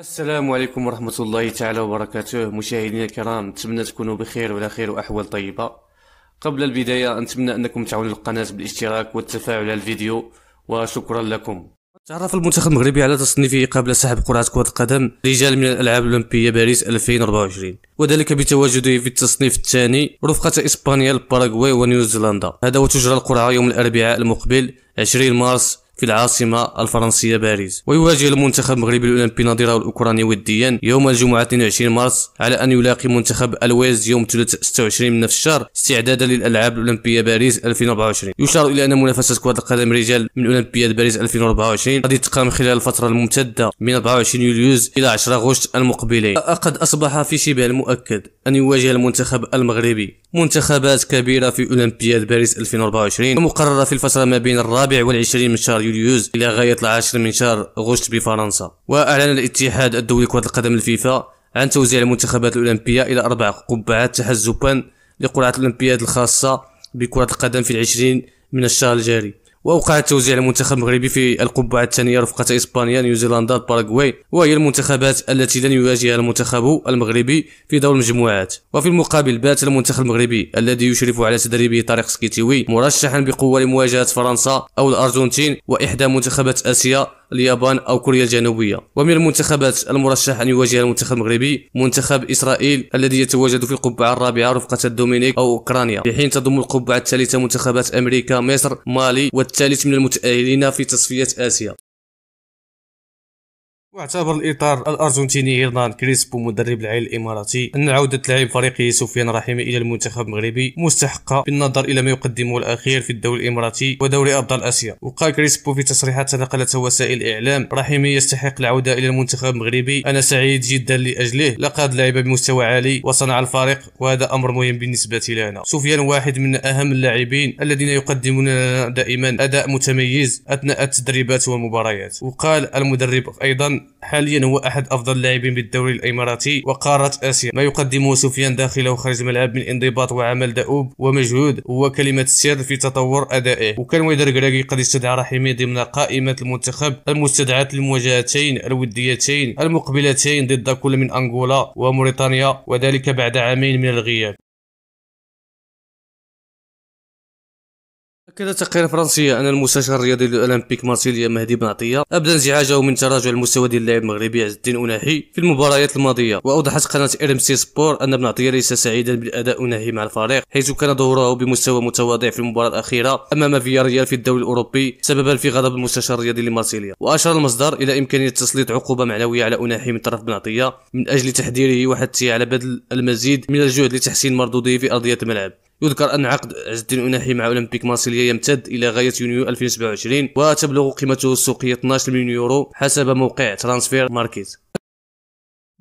السلام عليكم ورحمة الله تعالى وبركاته مشاهدينا الكرام نتمنى تكونوا بخير وعلى خير وأحوال طيبة قبل البداية نتمنى أنكم تعاونوا القناة بالاشتراك والتفاعل على الفيديو وشكرا لكم تعرف المنتخب المغربي على تصنيفه قبل سحب قرعة كرة القدم رجال من الألعاب الأولمبية باريس 2024 وذلك بتواجده في التصنيف الثاني رفقة إسبانيا الباراغواي ونيوزيلندا هذا وتجرى القرعة يوم الأربعاء المقبل 20 مارس في العاصمة الفرنسية باريس ويواجه المنتخب المغربي الأولمبي نظيره الأوكراني وديا يوم الجمعة 22 مارس على أن يلاقي منتخب الويز يوم 26 من نفس الشهر استعدادا للألعاب الأولمبية باريس 2024 يشار إلى أن منافسة كرة القدم رجال من أولمبياد باريس 2024 قد تقام خلال الفترة الممتدة من 24 يوليوز إلى 10 غشت المقبلين قد أصبح في شبه المؤكد أن يواجه المنتخب المغربي منتخبات كبيرة في أولمبياد باريس 2024 ومقررة في الفترة ما بين الرابع والعشرين من شهر يوليوز إلى غاية العاشر من شهر غشت بفرنسا وأعلن الاتحاد الدولي لكرة القدم الفيفا عن توزيع المنتخبات الأولمبية إلى أربع قبعات تحزبا لقرعة الأولمبياد الخاصة بكرة القدم في العشرين من الشهر الجاري واوقع التوزيع المنتخب المغربي في القبعه الثانيه رفقه اسبانيا نيوزيلندا باراغواي وهي المنتخبات التي لن يواجهها المنتخب المغربي في دور المجموعات وفي المقابل بات المنتخب المغربي الذي يشرف على تدريبه طارق سكيتيوي مرشحا بقوه لمواجهه فرنسا او الارجنتين واحدى منتخبات اسيا اليابان أو كوريا الجنوبية ومن المنتخبات المرشح أن يواجه المنتخب المغربي منتخب إسرائيل الذي يتواجد في القبعة الرابعة رفقة الدومينيك أو أوكرانيا في حين تضم القبعة الثالثة منتخبات أمريكا مصر مالي والثالث من المتأهلين في تصفية آسيا واعتبر الاطار الارجنتيني هيرنان كريسبو مدرب العيل الاماراتي ان عوده لاعب فريقه سفيان رحيمي الى المنتخب المغربي مستحقه بالنظر الى ما يقدمه الاخير في الدوري الاماراتي ودوري ابطال اسيا وقال كريسبو في تصريحات تناقلتها وسائل الاعلام رحيمي يستحق العوده الى المنتخب المغربي انا سعيد جدا لاجله لقد لعب بمستوى عالي وصنع الفريق وهذا امر مهم بالنسبه لنا سفيان واحد من اهم اللاعبين الذين يقدمون لنا دائما اداء متميز اثناء التدريبات والمباريات وقال المدرب ايضا حاليا هو أحد أفضل اللاعبين بالدوري الإماراتي وقارة آسيا ما يقدمه سفيان داخل وخارج الملعب من انضباط وعمل دؤوب ومجهود هو كلمة السر في تطور أدائه وكان ويدر كراكي قد استدعى رحيمي ضمن قائمة المنتخب المستدعاة للمواجهتين الوديتين المقبلتين ضد كل من أنغولا وموريتانيا وذلك بعد عامين من الغياب أكد تقرير فرنسية أن المستشار الرياضي الأولمبيك مارسيليا مهدي بن عطية أبدى انزعاجه من تراجع المستوى ديال اللاعب المغربي عز الدين أناحي في المباريات الماضية وأوضحت قناة إر سي سبور أن بن عطية ليس سعيدا بالأداء أناحي مع الفريق حيث كان ظهوره بمستوى متواضع في المباراة الأخيرة أمام فياريال في الدوري الأوروبي سببا في غضب المستشار الرياضي لمارسيليا وأشار المصدر إلى إمكانية تسليط عقوبة معنوية على أناحي من طرف بن عطية من أجل تحذيره وحثه على بذل المزيد من الجهد لتحسين مردوده في أرضية الملعب يذكر أن عقد عز الدين أناحي مع أولمبيك مارسيليا يمتد إلى غاية يونيو 2027 وتبلغ قيمته السوقية 12 مليون يورو حسب موقع ترانسفير ماركت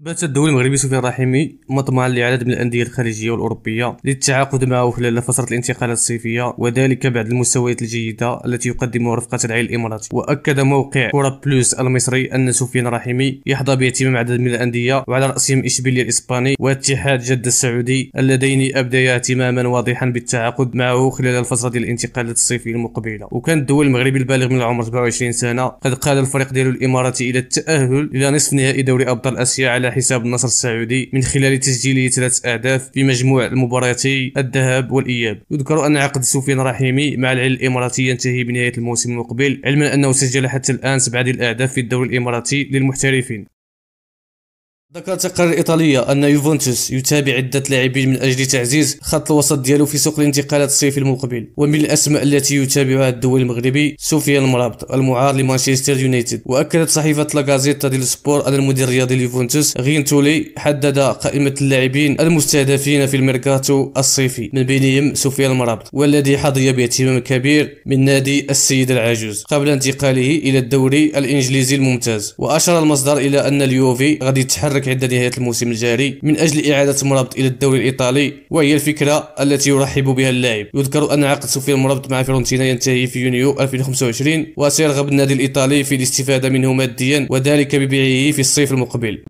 بات الدولي المغربي سفيان الرحيمي مطمع لعدد من الانديه الخليجيه والاوروبيه للتعاقد معه خلال فتره الانتقالات الصيفيه وذلك بعد المستويات الجيده التي يقدمها رفقه العيل الاماراتي واكد موقع كره بلوس المصري ان سفيان الرحيمي يحظى باهتمام عدد من الانديه وعلى راسهم اشبيليه الاسباني واتحاد جده السعودي اللذين ابديا اهتماما واضحا بالتعاقد معه خلال الفتره ديال الانتقالات الصيفيه المقبله وكان الدول المغربي البالغ من العمر 27 سنه قد قاد الفريق ديالو الاماراتي الى التاهل الى نصف نهائي دوري ابطال اسيا على حساب النصر السعودي من خلال تسجيله ثلاث أهداف في مجموع المباراتي الذهاب والإياب يذكر أن عقد سفيان رحيمي مع العلي الإماراتي ينتهي بنهاية الموسم المقبل علما أنه سجل حتى الآن سبعة الأهداف في الدوري الإماراتي للمحترفين ذكرت تقارير إيطالية أن يوفنتوس يتابع عدة لاعبين من أجل تعزيز خط الوسط ديالو في سوق الانتقالات الصيفي المقبل ومن الأسماء التي يتابعها الدول المغربي سفيان المرابط المعار لمانشستر يونايتد وأكدت صحيفة لاغازيتا ديل سبور أن المدير الرياضي ليوفنتوس غينتولي حدد قائمة اللاعبين المستهدفين في الميركاتو الصيفي من بينهم سفيان المرابط والذي حظي باهتمام كبير من نادي السيد العجوز قبل انتقاله إلى الدوري الإنجليزي الممتاز وأشار المصدر إلى أن اليوفي غادي يتحرك تحرك عدة نهايات الموسم الجاري من أجل إعادة مرابط إلى الدوري الإيطالي وهي الفكرة التي يرحب بها اللاعب يذكر أن عقد سفيان مرابط مع فيرونتينا ينتهي في يونيو 2025 وسيرغب النادي الإيطالي في الاستفادة منه ماديا وذلك ببيعه في الصيف المقبل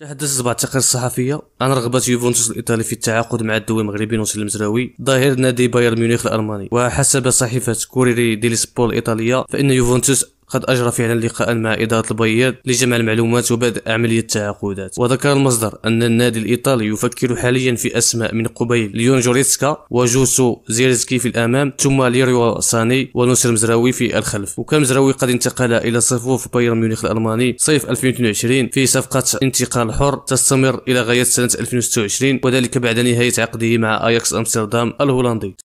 تحدثت بعض التقارير الصحفيه عن رغبه يوفنتوس الايطالي في التعاقد مع الدوري المغربي نوسي المزراوي ظهير نادي بايرن ميونخ الالماني وحسب صحيفه كوريري ديلي سبور الايطاليه فان يوفنتوس قد أجرى فعلا لقاء مع إدارة البياض لجمع المعلومات وبدء عملية التعاقدات وذكر المصدر أن النادي الإيطالي يفكر حاليا في أسماء من قبيل ليون جوريتسكا وجوسو زيرزكي في الأمام ثم ليريو ساني ونصر مزراوي في الخلف وكان مزراوي قد انتقل إلى صفوف بايرن ميونخ الألماني صيف 2022 في صفقة انتقال حر تستمر إلى غاية سنة 2026 وذلك بعد نهاية عقده مع أياكس أمستردام الهولندي